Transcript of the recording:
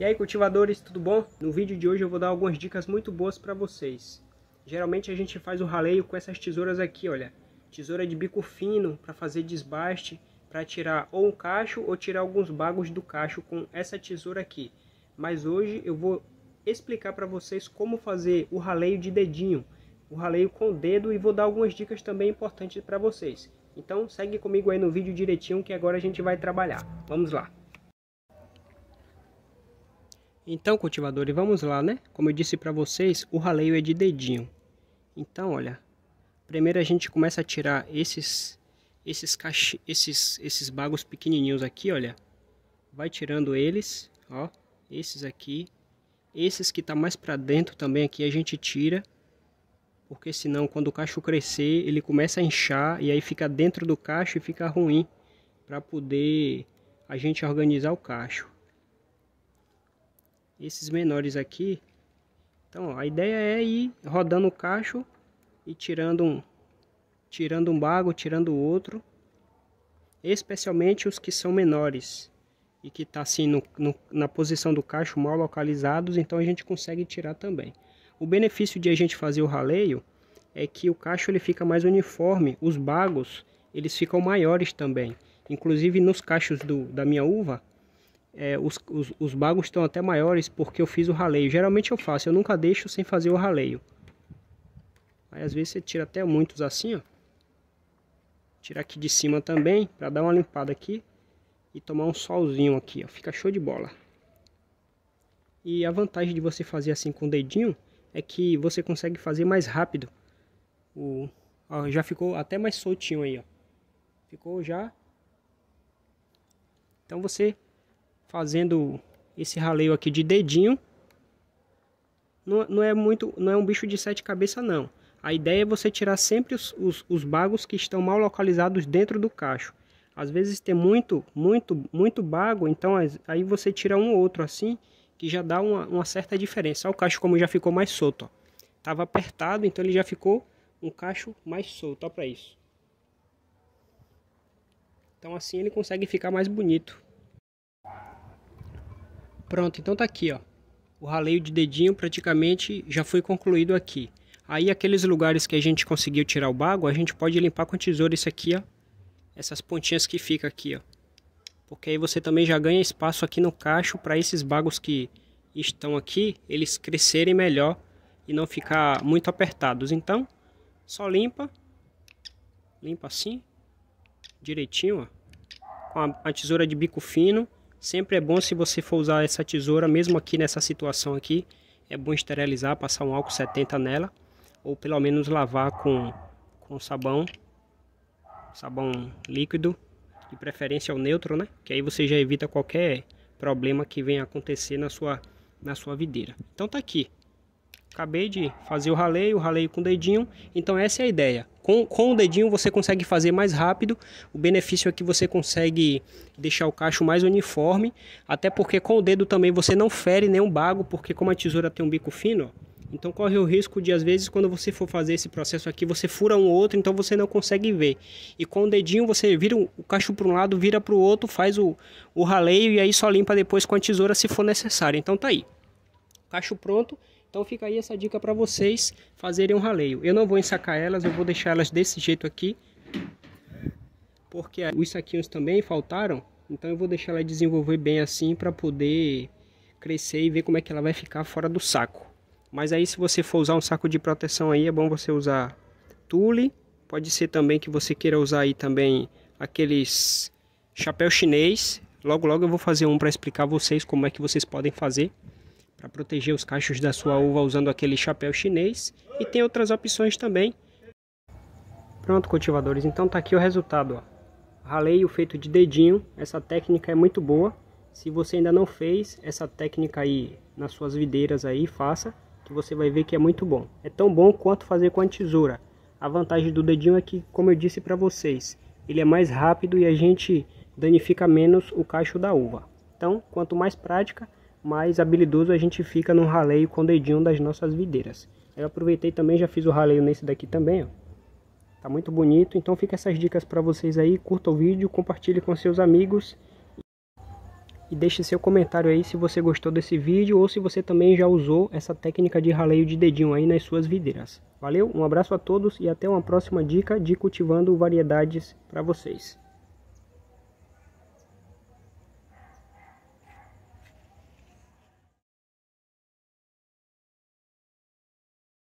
E aí cultivadores, tudo bom? No vídeo de hoje eu vou dar algumas dicas muito boas para vocês. Geralmente a gente faz o raleio com essas tesouras aqui, olha. Tesoura de bico fino para fazer desbaste, para tirar ou um cacho ou tirar alguns bagos do cacho com essa tesoura aqui. Mas hoje eu vou explicar para vocês como fazer o raleio de dedinho, o raleio com o dedo e vou dar algumas dicas também importantes para vocês. Então segue comigo aí no vídeo direitinho que agora a gente vai trabalhar. Vamos lá! Então, cultivadores, vamos lá, né? Como eu disse para vocês, o raleio é de dedinho. Então, olha, primeiro a gente começa a tirar esses esses cach esses esses bagos pequenininhos aqui, olha. Vai tirando eles, ó, esses aqui, esses que tá mais para dentro também aqui a gente tira, porque senão quando o cacho crescer, ele começa a inchar e aí fica dentro do cacho e fica ruim para poder a gente organizar o cacho esses menores aqui. Então, ó, a ideia é ir rodando o cacho e tirando um, tirando um bago, tirando o outro, especialmente os que são menores e que está assim no, no, na posição do cacho mal localizados, então a gente consegue tirar também. O benefício de a gente fazer o raleio é que o cacho ele fica mais uniforme, os bagos eles ficam maiores também. Inclusive nos cachos do, da minha uva, é, os, os, os bagos estão até maiores porque eu fiz o raleio. Geralmente eu faço, eu nunca deixo sem fazer o raleio. Aí às vezes você tira até muitos assim, ó. Tira aqui de cima também, para dar uma limpada aqui. E tomar um solzinho aqui, ó. Fica show de bola. E a vantagem de você fazer assim com o dedinho é que você consegue fazer mais rápido. O, ó, já ficou até mais soltinho aí, ó. Ficou já. Então você fazendo esse raleio aqui de dedinho. Não, não é muito, não é um bicho de sete cabeças não. A ideia é você tirar sempre os, os, os bagos que estão mal localizados dentro do cacho. Às vezes tem muito, muito, muito bago, então aí você tira um ou outro assim, que já dá uma, uma certa diferença. Olha o cacho como já ficou mais solto, ó. Tava apertado, então ele já ficou um cacho mais solto, para isso. Então assim ele consegue ficar mais bonito. Pronto, então tá aqui, ó. O raleio de dedinho praticamente já foi concluído aqui. Aí aqueles lugares que a gente conseguiu tirar o bago, a gente pode limpar com tesoura isso aqui, ó. Essas pontinhas que fica aqui, ó. Porque aí você também já ganha espaço aqui no cacho para esses bagos que estão aqui, eles crescerem melhor e não ficar muito apertados. Então, só limpa, limpa assim, direitinho, ó, com a, a tesoura de bico fino Sempre é bom se você for usar essa tesoura, mesmo aqui nessa situação aqui, é bom esterilizar, passar um álcool 70 nela, ou pelo menos lavar com, com sabão, sabão líquido, de preferência ao neutro, né? Que aí você já evita qualquer problema que venha acontecer na sua, na sua videira. Então tá aqui, Acabei de fazer o raleio, o raleio com o dedinho. Então essa é a ideia. Com, com o dedinho você consegue fazer mais rápido. O benefício é que você consegue deixar o cacho mais uniforme. Até porque com o dedo também você não fere nenhum bago, porque como a tesoura tem um bico fino, ó, então corre o risco de às vezes quando você for fazer esse processo aqui, você fura um ou outro, então você não consegue ver. E com o dedinho você vira o cacho para um lado, vira para o outro, faz o, o raleio e aí só limpa depois com a tesoura se for necessário. Então tá aí. Cacho pronto. Então fica aí essa dica para vocês fazerem um raleio. Eu não vou ensacar elas, eu vou deixar elas desse jeito aqui. Porque os saquinhos também faltaram, então eu vou deixar ela desenvolver bem assim para poder crescer e ver como é que ela vai ficar fora do saco. Mas aí se você for usar um saco de proteção aí, é bom você usar tule. Pode ser também que você queira usar aí também aqueles chapéu chinês. Logo logo eu vou fazer um para explicar vocês como é que vocês podem fazer para proteger os cachos da sua uva usando aquele chapéu chinês e tem outras opções também. Pronto, cultivadores, então tá aqui o resultado. Ó. Ralei o feito de dedinho, essa técnica é muito boa. Se você ainda não fez essa técnica aí nas suas videiras aí, faça, que você vai ver que é muito bom. É tão bom quanto fazer com a tesoura. A vantagem do dedinho é que, como eu disse para vocês, ele é mais rápido e a gente danifica menos o cacho da uva. Então, quanto mais prática, mais habilidoso a gente fica no raleio com o dedinho das nossas videiras. Eu aproveitei também, já fiz o raleio nesse daqui também, ó. Tá muito bonito, então fica essas dicas para vocês aí, curta o vídeo, compartilhe com seus amigos e deixe seu comentário aí se você gostou desse vídeo ou se você também já usou essa técnica de raleio de dedinho aí nas suas videiras. Valeu, um abraço a todos e até uma próxima dica de cultivando variedades para vocês.